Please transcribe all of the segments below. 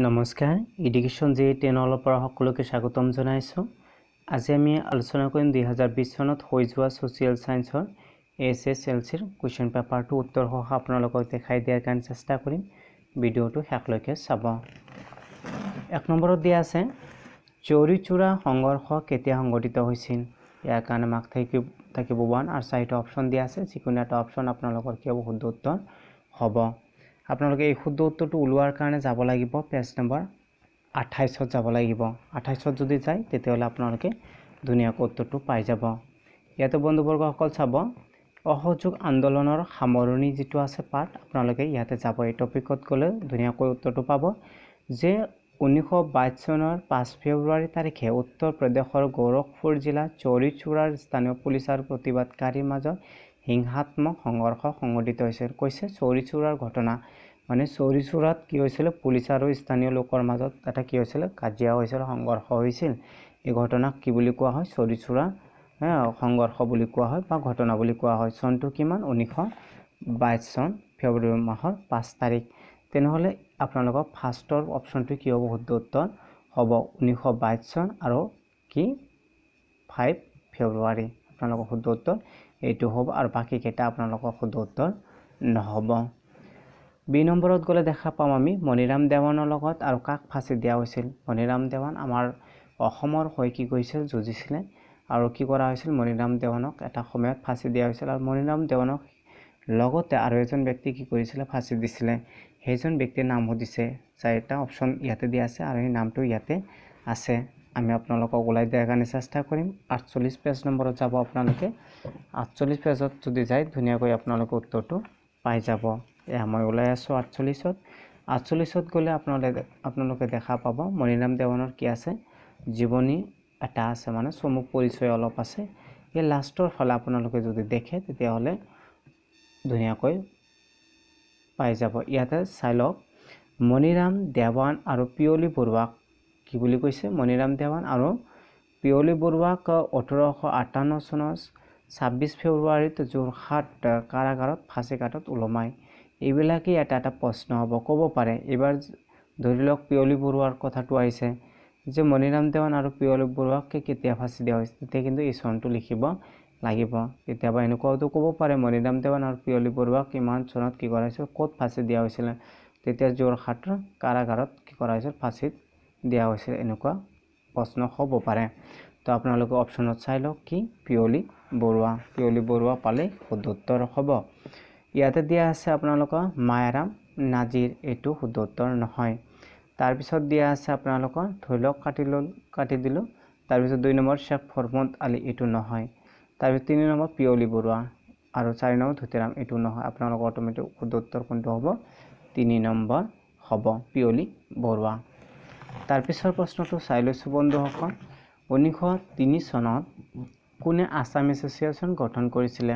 নমস্কাৰ education J টেনৰ পৰা সকলোকে স্বাগতম জনাইছোঁ আজি আমি আলোচনা কৰিম দুহেজাৰ বিছ চনত হৈ যোৱা ছ'চিয়েল ছায়েন্সৰ এছ এছ এল চিৰ কুৱেশ্যন পেপাৰটো উত্তৰসহ আপোনালোকক দেখাই দিয়াৰ কাৰণে চেষ্টা কৰিম ভিডিঅ'টো শেষলৈকে চাব এক নম্বৰত দিয়া আছে চৌৰি চোৰা সংঘৰ্ষ কেতিয়া সংঘটিত হৈছিল ইয়াৰ কাৰণে মাক থাকি থাকিব ওৱান আৰু চাৰিটা অপশ্যন দিয়া আছে যিকোনো এটা অপশ্যন আপোনালোকৰ কিয় বহুত উত্তৰ হ'ব আপোনালোকে এই শুদ্ধ উত্তৰটো ওলোৱাৰ কাৰণে যাব লাগিব পেজ নম্বৰ আঠাইছত যাব লাগিব আঠাইছত যদি যায় তেতিয়াহ'লে আপোনালোকে ধুনীয়াকৈ উত্তৰটো পাই যাব ইয়াতে বন্ধুবৰ্গসকল চাব অসহযোগ আন্দোলনৰ সামৰণি যিটো আছে পাঠ আপোনালোকে ইয়াতে যাব এই টপিকত গ'লে ধুনীয়াকৈ উত্তৰটো পাব যে ঊনৈছশ বাইছ চনৰ পাঁচ ফেব্ৰুৱাৰী তাৰিখে উত্তৰ প্ৰদেশৰ গোৰখপুৰ জিলা চৌৰিচোৰাৰ স্থানীয় পুলিচ আৰু প্ৰতিবাদকাৰীৰ মাজত হিংসাত্মক সংঘৰ্ষ সংঘটিত হৈছে কৈছে চৌৰিচোৰাৰ ঘটনা মানে চৌৰিচোৰাত কি হৈছিলে পুলিচ আৰু স্থানীয় লোকৰ মাজত এটা কি হৈছিলে কাজিয়া হৈছিল সংঘৰ্ষ হৈছিল এই ঘটনাক কি বুলি কোৱা হয় চৌৰিচোৰা সংঘৰ্ষ বুলি কোৱা হয় বা ঘটনা বুলি কোৱা হয় চনটো কিমান ঊনৈছশ বাইছ চন ফেব্ৰুৱাৰী মাহৰ পাঁচ তাৰিখ তেনেহ'লে আপোনালোকৰ ফাৰ্ষ্টৰ অপশ্যনটো কি হ'ব শুদ্ধ উত্তৰ হ'ব ঊনৈছশ বাইছ চন আৰু কি ফাইভ ফেব্ৰুৱাৰী আপোনালোকৰ শুদ্ধ উত্তৰ এইটো হ'ব আৰু বাকীকেইটা আপোনালোকৰ শুদ্ধ উত্তৰ নহ'ব বি নম্বৰত গ'লে দেখা পাম আমি মণিৰাম দেৱানৰ লগত আৰু কাক ফাঁচি দিয়া হৈছিল মণিৰাম দেৱান আমাৰ অসমৰ হৈ কি কৰিছিল যুঁজিছিলে আৰু কি কৰা হৈছিল মণিৰাম দেৱানক এটা সময়ত ফাঁচি দিয়া হৈছিল আৰু মণিৰাম দেৱানক লগতে আৰু এজন ব্যক্তি কি কৰিছিলে ফাঁচি দিছিলে সেইজন ব্যক্তিৰ নাম সুধিছে চাৰিটা অপশ্যন ইয়াতে দিয়া আছে আৰু সেই নামটো ইয়াতে আছে আমি আপোনালোকক ওলাই দিয়াৰ কাৰণে চেষ্টা কৰিম আঠচল্লিছ পেজ নম্বৰত যাব আপোনালোকে আঠচল্লিছ পেজত যদি যায় ধুনীয়াকৈ আপোনালোকে উত্তৰটো পাই যাব এই মই ওলাই আছোঁ আঠচল্লিছত আঠচল্লিছত গ'লে আপোনালোকে আপোনালোকে দেখা পাব মণিৰাম দেৱানৰ কি আছে জীৱনী এটা আছে মানে চমু পৰিচয় অলপ আছে সেই লাষ্টৰ ফালে আপোনালোকে যদি দেখে তেতিয়াহ'লে ধুনীয়াকৈ পাই যাব ইয়াতে চাই লওক মণিৰাম দেৱান আৰু পিয়লি বৰুৱাক কি বুলি কৈছে মণিৰাম দেৱান আৰু পিয়লি বৰুৱাক ওঠৰশ আঠাৱন্ন চনৰ ছাব্বিছ ফেব্ৰুৱাৰীত যোৰহাট কাৰাগাৰত ফাঁচীঘাটত ওলমায় এইবিলাকেই এটা এটা প্ৰশ্ন হ'ব ক'ব পাৰে এইবাৰ ধৰি লওক পিয়লি বৰুৱাৰ কথাটো আহিছে যে মণিৰাম দেৱান আৰু পিয়লি বৰুৱাকে কেতিয়া ফাঁচি দিয়া হৈছে তেতিয়া কিন্তু এই চনটো লিখিব লাগিব কেতিয়াবা এনেকুৱাটো ক'ব পাৰে মণিৰাম দেৱান আৰু পিয়লি বৰুৱাক ইমান চনত কি কৰা হৈছিল ক'ত ফাঁচি দিয়া হৈছিলে তেতিয়া যোৰহাটৰ কাৰাগাৰত কি কৰা হৈছিল ফাঁচিত দিয়া হৈছিল এনেকুৱা প্ৰশ্ন হ'ব পাৰে তো আপোনালোকে অপশ্যনত চাই লওক কি পিয়লি বৰুৱা পিয়লি বৰুৱা পালে শুদ্ধ হ'ব ইয়াতে দিয়া আছে আপোনালোকৰ মায়াৰাম নাজিৰ এইটো শুদ্ধ নহয় তাৰপিছত দিয়া আছে আপোনালোকৰ ধৰি লওক কাটি ল'ল কাটি দিলোঁ তাৰপিছত দুই নম্বৰ শ্বেখ ফৰ্মদ আলী এইটো নহয় তাৰপিছত তিনি নম্বৰ পিয়লি বৰুৱা আৰু চাৰি নম্বৰ ধুতিৰাম এইটো নহয় আপোনালোকৰ অট'মেটিক শুদ্ধোত্তৰ কোনটো হ'ব তিনি নম্বৰ হ'ব পিয়লি বৰুৱা তাৰপিছৰ প্ৰশ্নটো চাই লৈছোঁ বন্ধুসকল ঊনৈছশ তিনি চনত কোনে আছাম এছ'চিয়েশ্যন গঠন কৰিছিলে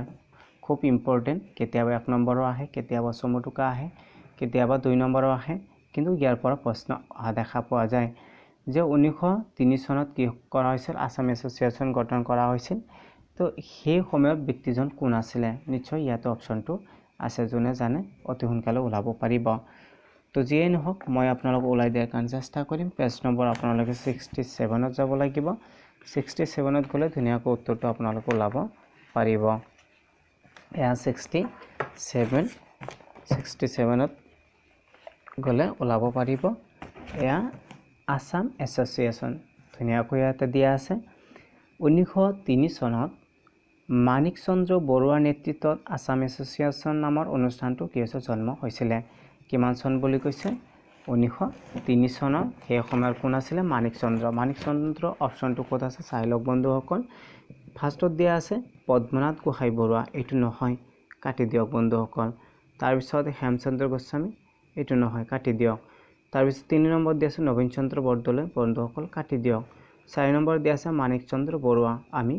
খুব ইম্পৰ্টেণ্ট কেতিয়াবা এক নম্বৰো আহে কেতিয়াবা চমুটোকা আহে কেতিয়াবা দুই নম্বৰো আহে কিন্তু ইয়াৰ পৰা প্ৰশ্ন অহা দেখা পোৱা যায় যে ঊনৈছশ তিনি চনত কি কৰা হৈছিল আছাম এছ'চিয়েশ্যন গঠন কৰা হৈছিল তো সেই সময়ত ব্যক্তিজন কোন আছিলে নিশ্চয় ইয়াতে অপশ্যনটো আছে যোনে জানে অতি সোনকালে ওলাব পাৰিব তো যিয়েই নহওক মই আপোনালোকক ওলাই দিয়াৰ কাৰণে চেষ্টা কৰিম পেজ নম্বৰ আপোনালোকে ছিক্সটি ছেভেনত যাব লাগিব ছিক্সটি ছেভেনত গ'লে ধুনীয়াকৈ উত্তৰটো আপোনালোকে ওলাব পাৰিব এয়া ছিক্সটি ছেভেন ছিক্সটি ছেভেনত গ'লে ওলাব পাৰিব এয়া আছাম এছ'চিয়েশ্যন ধুনীয়াকৈ ইয়াতে দিয়া আছে ঊনৈছশ তিনি চনত মানিক চন্দ্ৰ বৰুৱাৰ নেতৃত্বত আছাম এছ'চিয়েশ্যন নামৰ অনুষ্ঠানটো কি হৈছে জন্ম হৈছিলে কিমান চন বুলি কৈছে ঊনৈছশ তিনি চনৰ সেই সময়ৰ কোন আছিলে মানিক চন্দ্ৰ মানিক চন্দ্ৰ অপশ্যনটো ক'ত আছে চাই লওক বন্ধুসকল ফাৰ্ষ্টত দিয়া আছে পদ্মনাথ গোহাঁই বৰুৱা এইটো নহয় কাটি দিয়ক বন্ধুসকল তাৰপিছত হেমচন্দ্ৰ গোস্বামী এইটো নহয় কাটি দিয়ক তাৰপিছত তিনি নম্বৰত দিয়া আছে নবীন চন্দ্ৰ বৰদলৈ বন্ধুসকল কাটি দিয়ক চাৰি নম্বৰত দিয়া আছে মানিক চন্দ্ৰ বৰুৱা আমি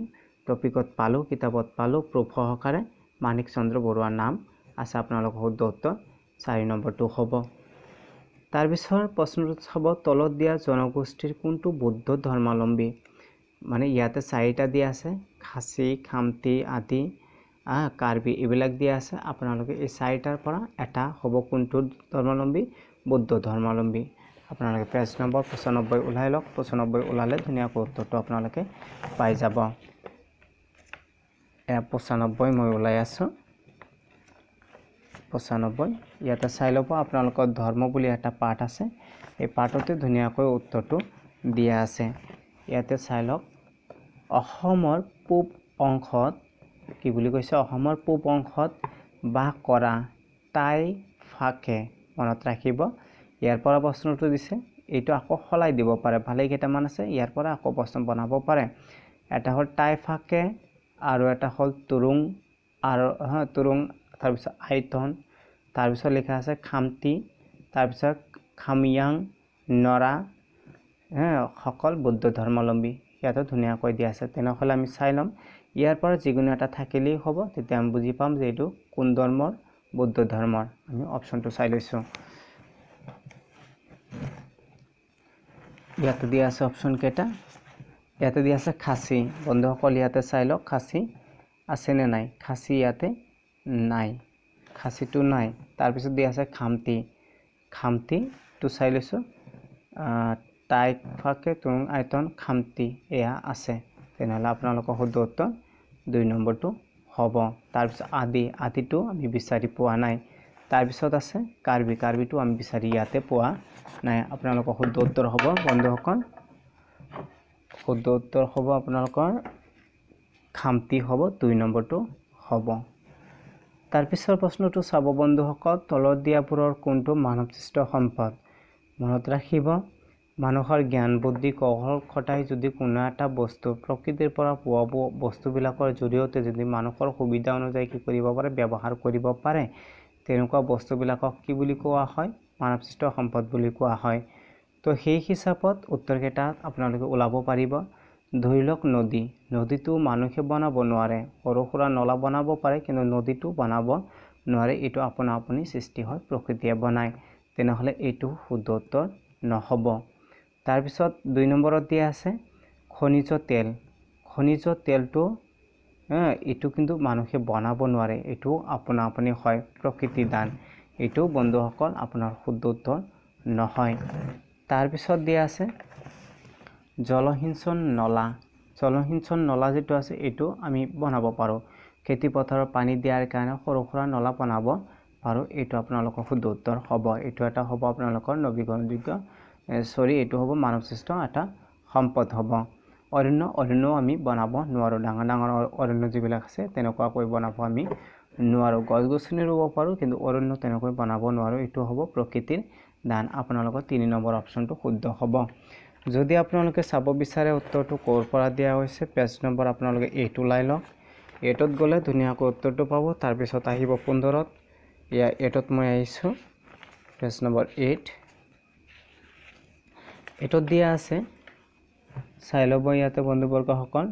টপিকত পালোঁ কিতাপত পালোঁ প্ৰুফ সহকাৰে মানিক চন্দ্ৰ বৰুৱাৰ নাম আছে আপোনালোকৰ শুদ্ধ উত্তৰ চাৰি নম্বৰটো হ'ব তাৰপিছৰ প্ৰশ্নটোত হ'ব তলত দিয়া জনগোষ্ঠীৰ কোনটো বৌদ্ধ ধৰ্মাৱলম্বী মানে ইয়াতে চাৰিটা দিয়া আছে খাচী খামতি আদি কাৰ্বি এইবিলাক দিয়া আছে আপোনালোকে এই চাৰিটাৰ পৰা এটা হ'ব কোনটো ধৰ্মাৱলম্বী বৌদ্ধ ধৰ্মাৱলম্বী আপোনালোকে পেজ নম্বৰ পঁচানব্বৈ ওলাই লওক পঁচানব্বৈ ওলালে ধুনীয়াকৈ উত্তৰটো আপোনালোকে পাই যাব এয়া পঁচানব্বৈ মই ওলাই আছোঁ পঁচানব্বৈ ইয়াতে চাই ল'ব আপোনালোকৰ ধৰ্ম বুলি এটা পাঠ আছে এই পাঠতে ধুনীয়াকৈ উত্তৰটো দিয়া আছে ইয়াতে চাই লওক অসমৰ পূব অংশত কি বুলি কৈছে অসমৰ পূব অংশত বাস কৰা টাই ফাকে মনত ৰাখিব ইয়াৰ পৰা প্ৰশ্নটো দিছে এইটো আকৌ সলাই দিব পাৰে ভালেকেইটামান আছে ইয়াৰ পৰা আকৌ প্ৰশ্ন বনাব পাৰে এটা হ'ল টাই ফাকে আৰু এটা হ'ল তুৰুং আৰু হা তাৰপিছত আয়তন তাৰপিছত লিখা আছে খামতি তাৰপিছত খামিয়াং নৰা সকল বৌদ্ধ ধৰ্মাৱলম্বী সিহঁতে ধুনীয়াকৈ দিয়া আছে তেনেহ'লে আমি চাই ল'ম ইয়াৰ পৰা যিকোনো এটা থাকিলেই হ'ব তেতিয়া আমি বুজি পাম যে এইটো কোন ধৰ্মৰ বৌদ্ধ ধৰ্মৰ আমি অপশ্যনটো চাই লৈছোঁ ইয়াতে দিয়া আছে অপশ্যনকেইটা ইয়াতে দিয়া আছে খাচী বন্ধুসকল ইয়াতে চাই লওক খাচী আছেনে নাই খাচী ইয়াতে নাই খাচীটো নাই তাৰপিছত দি আছে খামটি খামতিটো চাই লৈছোঁ টাই ফাকে তুং আয়তন খামতি এয়া আছে তেনেহ'লে আপোনালোকৰ শুদ্ধ উত্তৰ দুই নম্বৰটো হ'ব তাৰপিছত আদি আদিটো আমি বিচাৰি পোৱা নাই তাৰপিছত আছে কাৰ্বি কাৰ্বিটো আমি বিচাৰি ইয়াতে পোৱা নাই আপোনালোকৰ শুদ্ধ উত্তৰ হ'ব বন্ধুসকল শুদ্ধ উত্তৰ হ'ব আপোনালোকৰ খামটি হ'ব দুই নম্বৰটো হ'ব তাৰপিছৰ প্ৰশ্নটো চাব বন্ধুসকল তলত দিয়াবোৰৰ কোনটো মানৱসৃষ্ট সম্পদ মনত ৰাখিব মানুহৰ জ্ঞান বুদ্ধি কৌশল খটাই যদি কোনো এটা বস্তু প্ৰকৃতিৰ পৰা পোৱা বস্তুবিলাকৰ জৰিয়তে যদি মানুহৰ সুবিধা অনুযায়ী কি কৰিব পাৰে ব্যৱহাৰ কৰিব পাৰে তেনেকুৱা বস্তুবিলাকক কি বুলি কোৱা হয় মানৱসৃষ্ট সম্পদ বুলি কোৱা হয় তো সেই হিচাপত উত্তৰকেইটা আপোনালোকে ওলাব পাৰিব ধৰি লওক নদী নদীটো মানুহে বনাব নোৱাৰে সৰু সুৰা নলা বনাব পাৰে কিন্তু নদীটো বনাব নোৱাৰে এইটো আপোনা আপুনি সৃষ্টি হয় প্ৰকৃতিয়ে বনায় তেনেহ'লে এইটো শুদ্ধ উত্তৰ নহ'ব তাৰপিছত দুই নম্বৰত দিয়া আছে খনিজ তেল খনিজ তেলটো এইটো কিন্তু মানুহে বনাব নোৱাৰে এইটো আপোনা আপুনি হয় প্ৰকৃতি দান এইটো বন্ধুসকল আপোনাৰ শুদ্ধ উত্তৰ নহয় তাৰপিছত দিয়া আছে জলসিঞ্চন নলা জলসিঞ্চন নলা যিটো আছে এইটো আমি বনাব পাৰোঁ খেতিপথাৰত পানী দিয়াৰ কাৰণে সৰু সুৰা নলা বনাব পাৰোঁ এইটো আপোনালোকৰ শুদ্ধ উত্তৰ হ'ব এইটো এটা হ'ব আপোনালোকৰ নৱীকৰণযোগ্য চৰি এইটো হ'ব মানৱসৃষ্ট এটা সম্পদ হ'ব অৰণ্য অৰণ্যও আমি বনাব নোৱাৰোঁ ডাঙৰ ডাঙৰ অৰণ্য যিবিলাক আছে তেনেকুৱাকৈ বনাব আমি নোৱাৰোঁ গছ গছনি ৰুব পাৰোঁ কিন্তু অৰণ্য তেনেকৈ বনাব নোৱাৰোঁ এইটো হ'ব প্ৰকৃতিৰ দান আপোনালোকৰ তিনি নম্বৰ অপশ্যনটো শুদ্ধ হ'ব যদি আপোনালোকে চাব বিচাৰে উত্তৰটো ক'ৰ পৰা দিয়া হৈছে পেজ নম্বৰ আপোনালোকে এইটো লাই লওক এইটত গ'লে ধুনীয়াকৈ উত্তৰটো পাব তাৰপিছত আহিব পোন্ধৰত ইয়াত এইটত মই আহিছোঁ পেজ নম্বৰ এইট এইটত দিয়া আছে চাই ল'ব ইয়াতে বন্ধুবৰ্গসকল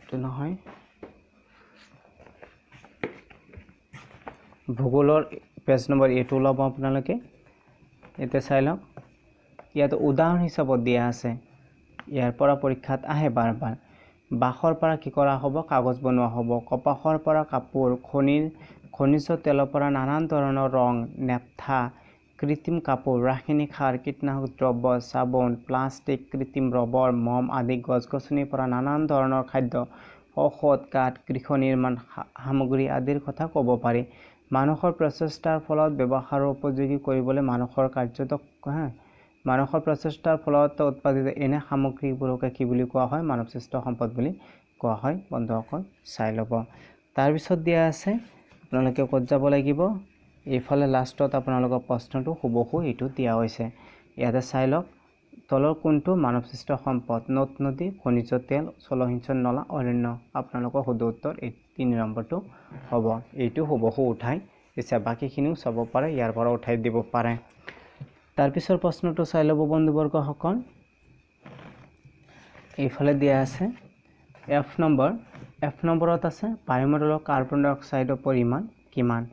এইটো নহয় ভূগোলৰ পেজ নম্বৰ এইটো ওলাব আপোনালোকে এতিয়া চাই লওক ইয়াত উদাহৰণ হিচাপত দিয়া আছে ইয়াৰ পৰা পৰীক্ষাত আহে বাৰ বাৰ বাঁহৰ পৰা কি কৰা হ'ব কাগজ বনোৱা হ'ব কপাহৰ পৰা কাপোৰ খনিৰ খনিজ তেলৰ পৰা নানান ধৰণৰ ৰং নেপথা কৃত্ৰিম কাপোৰ ৰাসায়নিক সাৰ কীটনাশক দ্ৰব্য চাবোন প্লাষ্টিক কৃত্ৰিম ৰবৰ মম আদি গছ গছনিৰ পৰা নানান ধৰণৰ খাদ্য ঔষধ কাঠ গৃহ নিৰ্মাণ সামগ্ৰী আদিৰ কথা ক'ব পাৰি মানুহৰ প্ৰচেষ্টাৰ ফলত ব্যৱহাৰ উপযোগী কৰিবলৈ মানুহৰ কাৰ্যত হে মানসৰ প্ৰচেষ্টাৰ ফলত উৎপাদিত এনে সামগ্ৰীবোৰকে কি বুলি কোৱা হয় মানৱ শ্ৰেষ্ঠ সম্পদ বুলি কোৱা হয় বন্ধুসকল চাই ল'ব তাৰপিছত দিয়া আছে আপোনালোকে ক'ত যাব লাগিব এইফালে লাষ্টত আপোনালোকৰ প্ৰশ্নটো হুবহু এইটো দিয়া হৈছে ইয়াতে চাই লওক তলৰ কোনটো মানৱসৃষ্ট সম্পদ নদ নদী খনিজ তেল চলসিঞ্চন নলা অৰণ্য আপোনালোকৰ শুদ্ধ উত্তৰ এই তিনি নম্বৰটো হ'ব এইটো হুবহু উঠাই দিছে বাকীখিনিও চাব পাৰে ইয়াৰ পৰা উঠাই দিব পাৰে তাৰপিছৰ প্ৰশ্নটো চাই ল'ব বন্ধুবৰ্গসকল এইফালে দিয়া আছে এফ নম্বৰ এফ নম্বৰত আছে বায়ুমণ্ডলৰ কাৰ্বন ডাই অক্সাইডৰ পৰিমাণ কিমান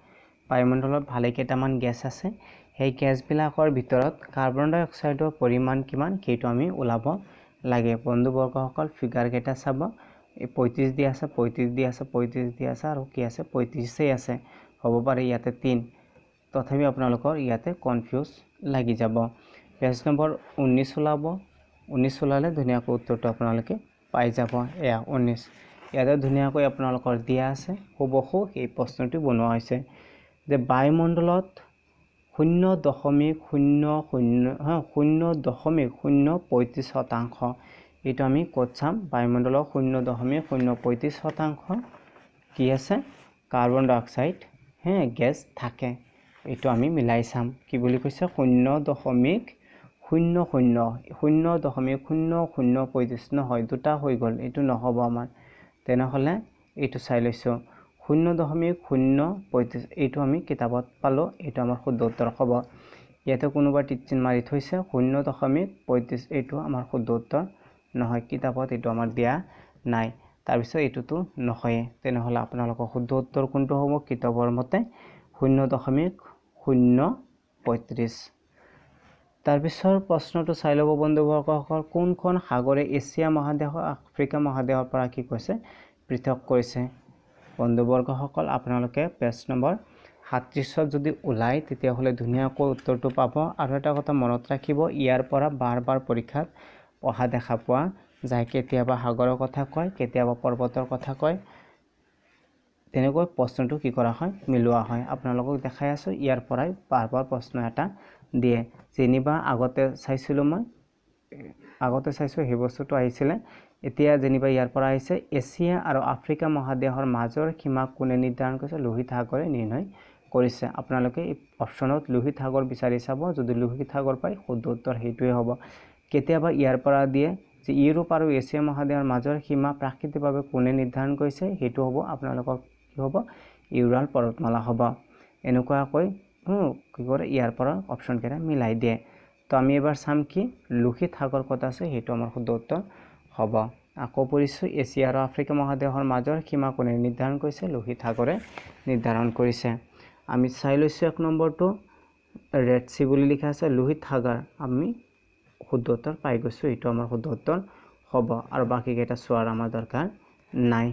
বায়ুমণ্ডলত ভালেকেইটামান গেছ আছে সেই গেছবিলাকৰ ভিতৰত কাৰ্বন ডাই অক্সাইডৰ পৰিমাণ কিমান সেইটো আমি ওলাব লাগে বন্ধুবৰ্গসকল ফিগাৰকেইটা চাব এই পঁয়ত্ৰিছ দি আছে পঁয়ত্ৰিছ দি আছে পঁয়ত্ৰিছ দি আছে আৰু কি আছে পঁয়ত্ৰিছেই আছে হ'ব পাৰে ইয়াতে তিন তথাপি আপোনালোকৰ ইয়াতে কনফিউজ লাগি যাব পেজ নম্বৰ ঊনৈছ ওলাব ঊনৈছ ওলালে ধুনীয়াকৈ উত্তৰটো আপোনালোকে পাই যাব এয়া ঊনৈছ ইয়াতে ধুনীয়াকৈ আপোনালোকৰ দিয়া আছে হুবহু সেই প্ৰশ্নটো বনোৱা হৈছে যে বায়ুমণ্ডলত শূন্য দশমিক শূন্য শূন্য শূন্য দশমিক শূন্য পঁয়ত্ৰিছ শতাংশ এইটো আমি ক'ত চাম বায়ুমণ্ডলৰ শূন্য দশমিক শূন্য পঁয়ত্ৰিছ শতাংশ কি আছে কাৰ্বন ডাই অক্সাইড হে গেছ থাকে এইটো আমি মিলাই চাম কি বুলি কৈছে শূন্য দশমিক শূন্য শূন্য শূন্য দশমিক শূন্য শূন্য পঁয়ত্ৰিছ নহয় দুটা হৈ গ'ল এইটো নহ'ব আমাৰ তেনেহ'লে এইটো চাই লৈছোঁ শূন্য দশমিক শূন্য পঁয়ত্ৰিছ এইটো আমি কিতাপত পালোঁ এইটো আমাৰ শুদ্ধ উত্তৰ হ'ব ইয়াতে কোনোবা টিটচিন মাৰি থৈছে শূন্য দশমিক পঁয়ত্ৰিছ এইটো আমাৰ শুদ্ধ উত্তৰ নহয় কিতাপত এইটো আমাৰ দিয়া নাই তাৰপিছত এইটোতো নহয়ে তেনেহ'লে আপোনালোকৰ শুদ্ধ উত্তৰ কোনটো হ'ব কিতাপৰ মতে শূন্য দশমিক শূন্য পঁয়ত্ৰিছ তাৰপিছৰ প্ৰশ্নটো চাই ল'ব বন্ধুবৰ্গসকল কোনখন সাগৰে এছিয়া মহাদেশৰ আফ্ৰিকা মহাদেশৰ পৰা কি কৈছে পৃথক কৰিছে বন্ধুবৰ্গসকল আপোনালোকে পেজ নম্বৰ সাতত্ৰিছত যদি ওলায় তেতিয়াহ'লে ধুনীয়াকৈ উত্তৰটো পাব আৰু এটা কথা মনত ৰাখিব ইয়াৰ পৰা বাৰ বাৰ পৰীক্ষাত অহা দেখা পোৱা যায় কেতিয়াবা সাগৰৰ কথা কয় কেতিয়াবা পৰ্বতৰ কথা কয় তেনেকৈ প্ৰশ্নটো কি কৰা হয় মিলোৱা হয় আপোনালোকক দেখাই আছোঁ ইয়াৰ পৰাই বাৰ বাৰ প্ৰশ্ন এটা দিয়ে যেনিবা আগতে চাইছিলোঁ মই আগতে চাইছোঁ সেই বস্তুটো আহিছিলে এতিয়া যেনিবা ইয়াৰ পৰা আহিছে এছিয়া আৰু আফ্ৰিকা মহাদেশৰ মাজৰ সীমা কোনে নিৰ্ধাৰণ কৰিছে লোহিত সাগৰে নিৰ্ণয় কৰিছে আপোনালোকে এই অপশ্যনত লোহিত সাগৰ বিচাৰি চাব যদি লোহিত সাগৰ পায় শুদ্ধ উত্তৰ সেইটোৱে হ'ব কেতিয়াবা ইয়াৰ পৰা দিয়ে যে ইউৰোপ আৰু এছিয়া মহাদেশৰ মাজৰ সীমা প্ৰাকৃতিকভাৱে কোনে নিৰ্ধাৰণ কৰিছে সেইটো হ'ব আপোনালোকৰ কি হ'ব ইউৰাল পৰ্বতমালা হ'ব এনেকুৱাকৈ কি কৰে ইয়াৰ পৰা অপশ্যনকেইটা মিলাই দিয়ে তো আমি এবাৰ চাম কি লোহিত সাগৰ ক'ত আছে সেইটো আমাৰ শুদ্ধ উত্তৰ হ'ব আকৌ পৰিছোঁ এছিয়া আৰু আফ্ৰিকা মহাদেশৰ মাজৰ সীমা কোনে নিৰ্ধাৰণ কৰিছে লোহিত সাগৰে নিৰ্ধাৰণ কৰিছে আমি চাই লৈছোঁ এক নম্বৰটো ৰেড চি বুলি লিখা আছে লোহিত সাগৰ আমি শুদ্ধ উত্তৰ পাই গৈছোঁ এইটো আমাৰ শুদ্ধ উত্তৰ হ'ব আৰু বাকীকেইটা চোৱাৰ আমাৰ দৰকাৰ নাই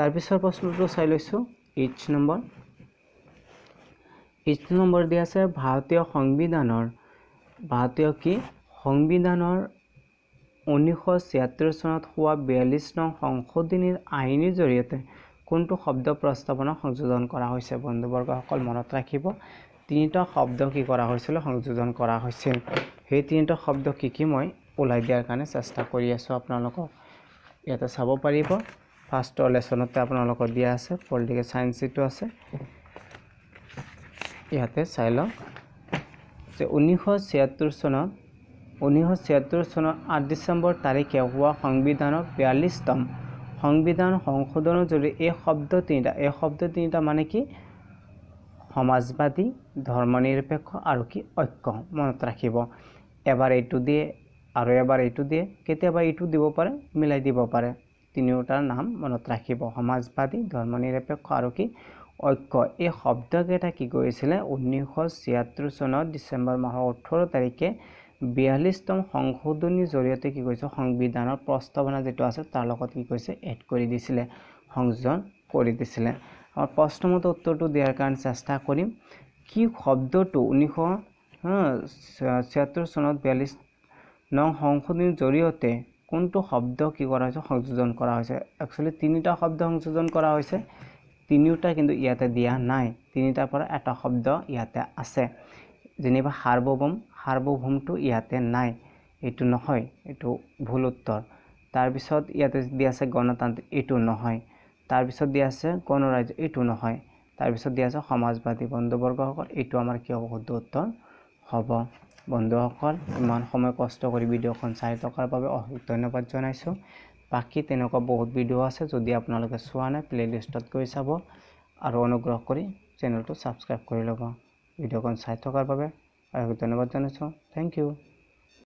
তাৰপিছৰ প্ৰশ্নটো চাই লৈছোঁ এইচ নম্বৰ এইচ নম্বৰ দিয়া আছে ভাৰতীয় সংবিধানৰ ভাৰতীয় কি সংবিধানৰ ঊনৈছশ চনত হোৱা বিয়াল্লিছ নং সংশোধনীৰ আইনীৰ জৰিয়তে কোনটো শব্দ প্ৰস্তাৱনা সংযোজন কৰা হৈছে বন্ধুবৰ্গসকল মনত ৰাখিব তিনিটা শব্দ কি কৰা হৈছিল সংযোজন কৰা হৈছিল সেই তিনিটা শব্দ কি কি মই ওলাই দিয়াৰ কাৰণে চেষ্টা কৰি আছোঁ আপোনালোকক ইয়াতে চাব পাৰিব ফাৰ্ষ্টৰ লেচনতে আপোনালোকক দিয়া আছে পলিটিকেল চায়েন্স যিটো আছে ইয়াতে চাই লওঁ যে ঊনৈছশ চনত ঊনৈছশ চনৰ আঠ ডিচেম্বৰ তাৰিখে হোৱা সংবিধানৰ বিয়াল্লিছতম সংবিধান সংশোধনৰ জৰিয়তে এই শব্দ তিনিটা এই শব্দ তিনিটা মানে কি সমাজবাদী ধৰ্ম নিৰপেক্ষ আৰু কি ঐক্য মনত ৰাখিব এবাৰ এইটো দিয়ে আৰু এবাৰ এইটো দিয়ে কেতিয়াবা এইটো দিব পাৰে মিলাই দিব পাৰে তিনিওটাৰ নাম মনত ৰাখিব সমাজবাদী ধৰ্ম নিৰপেক্ষ আৰু কি ঐক্য এই শব্দকেইটা কি কৰিছিলে ঊনৈছশ ছিয়াত্তৰ চনৰ ডিচেম্বৰ মাহৰ ওঠৰ তাৰিখে বিয়াল্লিছতম সংশোধনীৰ জৰিয়তে কি কৰিছে সংবিধানৰ প্ৰস্তাৱনা যিটো আছে তাৰ লগত কি কৰিছে এড কৰি দিছিলে সংযোজন কৰি দিছিলে আৰু প্ৰশ্নমতে উত্তৰটো দিয়াৰ কাৰণে চেষ্টা কৰিম কি শব্দটো ঊনৈছশ ছয়সত্তৰ চনত বিয়াল্লিছ নং সংশোধনীৰ জৰিয়তে কোনটো শব্দ কি কৰা হৈছে সংযোজন কৰা হৈছে একচুৱেলি তিনিটা শব্দ সংযোজন কৰা হৈছে তিনিওটা কিন্তু ইয়াতে দিয়া নাই তিনিটাৰ পৰা এটা শব্দ ইয়াতে আছে যেনিবা সাৰ্বভৌম সাৰ্বভৌমটো ইয়াতে নাই এইটো নহয় এইটো ভুল উত্তৰ তাৰপিছত ইয়াতে দিয়া আছে গণতান্ত্ৰিক এইটো নহয় তাৰপিছত দিয়া আছে গণৰাজ্য এইটো নহয় তাৰপিছত দিয়া আছে সমাজবাদী বন্ধুবৰ্গসকল এইটো আমাৰ কি হ'ব শুদ্ধ উত্তৰ হ'ব বন্ধুসকল ইমান সময় কষ্ট কৰি ভিডিঅ'খন চাই থকাৰ বাবে অশেষ ধন্যবাদ জনাইছোঁ বাকী তেনেকুৱা বহুত ভিডিঅ' আছে যদি আপোনালোকে চোৱা নাই প্লে'লিষ্টত গৈ চাব আৰু অনুগ্ৰহ কৰি চেনেলটো ছাবস্ক্ৰাইব কৰি ল'ব ভিডিঅ'খন চাই থকাৰ বাবে আৰু ধন্যবাদ জনাইছোঁ থেংক ইউ